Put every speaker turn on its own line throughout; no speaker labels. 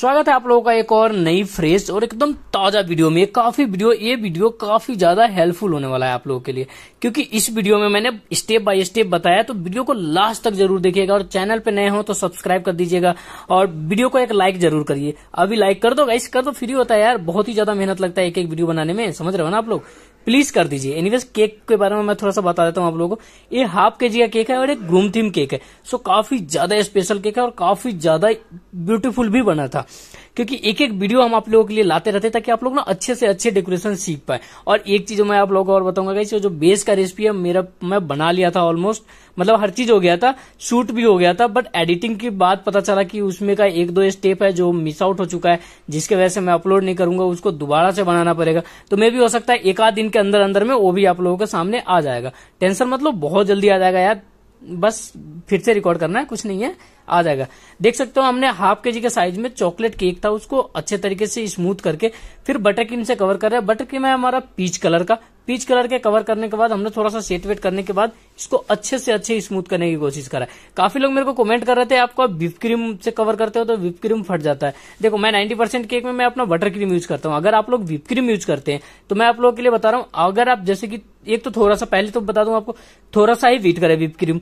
स्वागत है आप लोगों का एक और नई फ्रेश और एकदम ताजा वीडियो में काफी वीडियो ये वीडियो काफी ज्यादा हेल्पफुल होने वाला है आप लोगों के लिए क्योंकि इस वीडियो में मैंने स्टेप बाय स्टेप बताया तो वीडियो को लास्ट तक जरूर देखिएगा और चैनल पे नए हो तो सब्सक्राइब कर दीजिएगा और वीडियो को एक लाइक जरूर करिए अभी लाइक कर दो गाइस कर दो फ्री होता है यार बहुत ही ज्यादा मेहनत लगता है एक एक वीडियो बनाने में समझ रहे हो ना आप लोग प्लीज कर दीजिए एनीवेज केक के बारे में मैं थोड़ा सा बता देता हूँ आप लोगों को ये हाफ के जी का केक है और एक ग्रूम थीम केक है सो काफी ज्यादा स्पेशल केक है और काफी ज्यादा ब्यूटीफुल भी बना था क्योंकि एक एक वीडियो हम आप लोगों के लिए लाते रहते ताकि आप लोग ना अच्छे से अच्छे डेकोरेशन सीख पाए और एक चीज मैं आप लोगों को और बताऊंगा गाइस जो बेस का रेसिपी है मेरा मैं बना लिया था ऑलमोस्ट मतलब हर चीज हो गया था शूट भी हो गया था बट एडिटिंग के बाद पता चला कि उसमें का एक दो स्टेप है जो मिस आउट हो चुका है जिसके वजह से मैं अपलोड नहीं करूंगा उसको दोबारा से बनाना पड़ेगा तो मे भी हो सकता है एक आध दिन के अंदर अंदर में वो भी आप लोगों के सामने आ जाएगा टेंशन मतलब बहुत जल्दी आ जाएगा यार बस फिर से रिकॉर्ड करना है कुछ नहीं है आ जाएगा देख सकते हो हमने हाफ के जी के साइज में चॉकलेट केक था उसको अच्छे तरीके से स्मूथ करके फिर बटर क्रीम से कवर कर रहे हैं बटर क्रीम है हमारा पीच कलर का पीच कलर के कवर करने के बाद हमने थोड़ा सा सेट वेट करने के बाद इसको अच्छे से अच्छे स्मूथ करने की कोशिश करा है काफी लोग मेरे को कमेंट कर रहे थे आपको आप विप क्रीम से कवर करते हो तो विप क्रीम फट जाता है देखो मैं 90 परसेंट केक में मैं अपना बटर क्रीम यूज करता हूँ अगर आप लोग विप क्रीम यूज करते हैं तो मैं आप लोगों के लिए बता रहा हूँ अगर आप जैसे कि एक तो थोड़ा सा पहले तो बता दूं आपको थोड़ा सा ही वेट करे विप क्रीम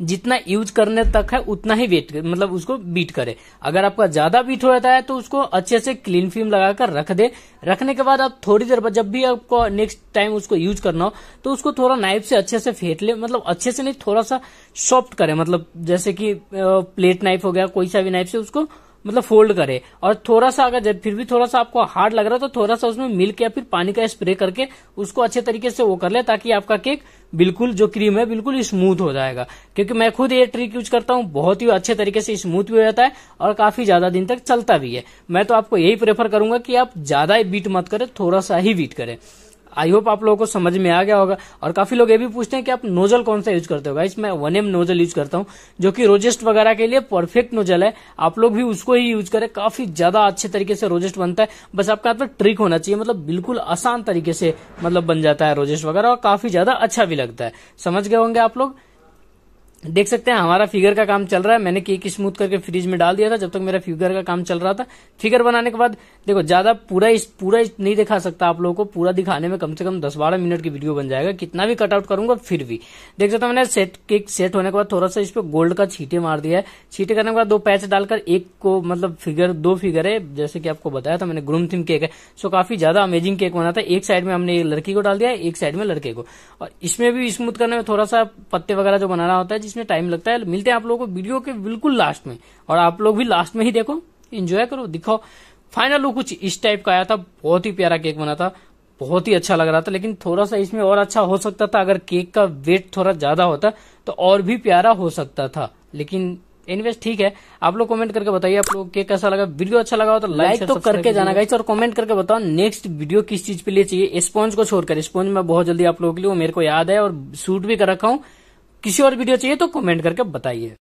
जितना यूज करने तक है उतना ही वेट मतलब उसको बीट करे अगर आपका ज्यादा बीट हो जाता है तो उसको अच्छे से क्लीन फिल्म लगाकर रख दे रखने के बाद आप थोड़ी देर बाद जब भी आपको नेक्स्ट टाइम उसको यूज करना हो तो उसको थोड़ा नाइफ से अच्छे से फेंट ले मतलब अच्छे से नहीं थोड़ा सा सॉफ्ट करे मतलब जैसे कि प्लेट नाइफ हो गया कोई सा भी नाइफ से उसको मतलब फोल्ड करें और थोड़ा सा अगर जब फिर भी थोड़ा सा आपको हार्ड लग रहा है तो थोड़ा सा उसमें मिल्क या फिर पानी का स्प्रे करके उसको अच्छे तरीके से वो कर ले ताकि आपका केक बिल्कुल जो क्रीम है बिल्कुल स्मूथ हो जाएगा क्योंकि मैं खुद ये ट्रिक यूज करता हूँ बहुत ही अच्छे तरीके से स्मूथ भी हो जाता है और काफी ज्यादा दिन तक चलता भी है मैं तो आपको यही प्रेफर करूंगा कि आप ज्यादा बीट मत करें थोड़ा सा ही बीट करें आई होप आप लोगों को समझ में आ गया होगा और काफी लोग ये भी पूछते हैं कि आप नोजल कौन सा यूज करते हो गाइस मैं वन एम नोजल यूज करता हूँ जो कि रोजेस्ट वगैरह के लिए परफेक्ट नोजल है आप लोग भी उसको ही यूज करें काफी ज्यादा अच्छे तरीके से रोजेस्ट बनता है बस आपका हाथ में ट्रिक होना चाहिए मतलब बिल्कुल आसान तरीके से मतलब बन जाता है रोजेस्ट वगैरह और काफी ज्यादा अच्छा भी लगता है समझ गए होंगे आप लोग देख सकते हैं हमारा फिगर का काम चल रहा है मैंने केक स्मूथ करके फ्रीज में डाल दिया था जब तक मेरा फिगर का काम चल रहा था फिगर बनाने के बाद देखो ज्यादा पूरा इस पूरा इस नहीं दिखा सकता आप लोगों को पूरा दिखाने में कम से कम दस बारह मिनट की वीडियो बन जाएगा कितना भी कटआउट करूंगा फिर भी देख सकते हैं मैंने सेट केक सेट होने के बाद थोड़ा सा इस पर गोल्ड का छीटे मार दिया है छीटे करने के बाद दो पैच डालकर एक को मतलब फिगर दो फिगर है जैसे कि आपको बताया था मैंने ग्रूम थीम केक है सो काफी ज्यादा अमेजिंग केक बना था एक साइड में हमने लड़की को डाल दिया एक साइड में लड़के को और इसमें भी स्मूथ करने में थोड़ा सा पत्ते वगैरह जो बनाना होता है जिसमें टाइम लगता है मिलते हैं आप लोगों को वीडियो के बिल्कुल लास्ट में और आप लोग भी लास्ट में ही देखो एंजॉय करो दिखो फाइनल लुक कुछ इस टाइप का आया था बहुत ही प्यारा केक बना था बहुत ही अच्छा लग रहा था लेकिन थोड़ा सा इसमें और अच्छा हो सकता था अगर केक का वेट थोड़ा ज्यादा होता तो और भी प्यारा हो सकता था लेकिन एनीवेज ठीक है आप लोग कमेंट करके बताइए आप लोग केक कैसा लगा वीडियो अच्छा लगा हो तो लाइक तो करके जाना गाइस और कमेंट करके बताओ नेक्स्ट वीडियो किस चीज पे लिए चाहिए स्पॉन्ज को छोड़कर स्पॉन्ज मैं बहुत जल्दी आप लोगों के लिए मेरे को याद है और शूट भी कर रखा हूँ किसी और वीडियो चाहिए तो कमेंट करके बताइए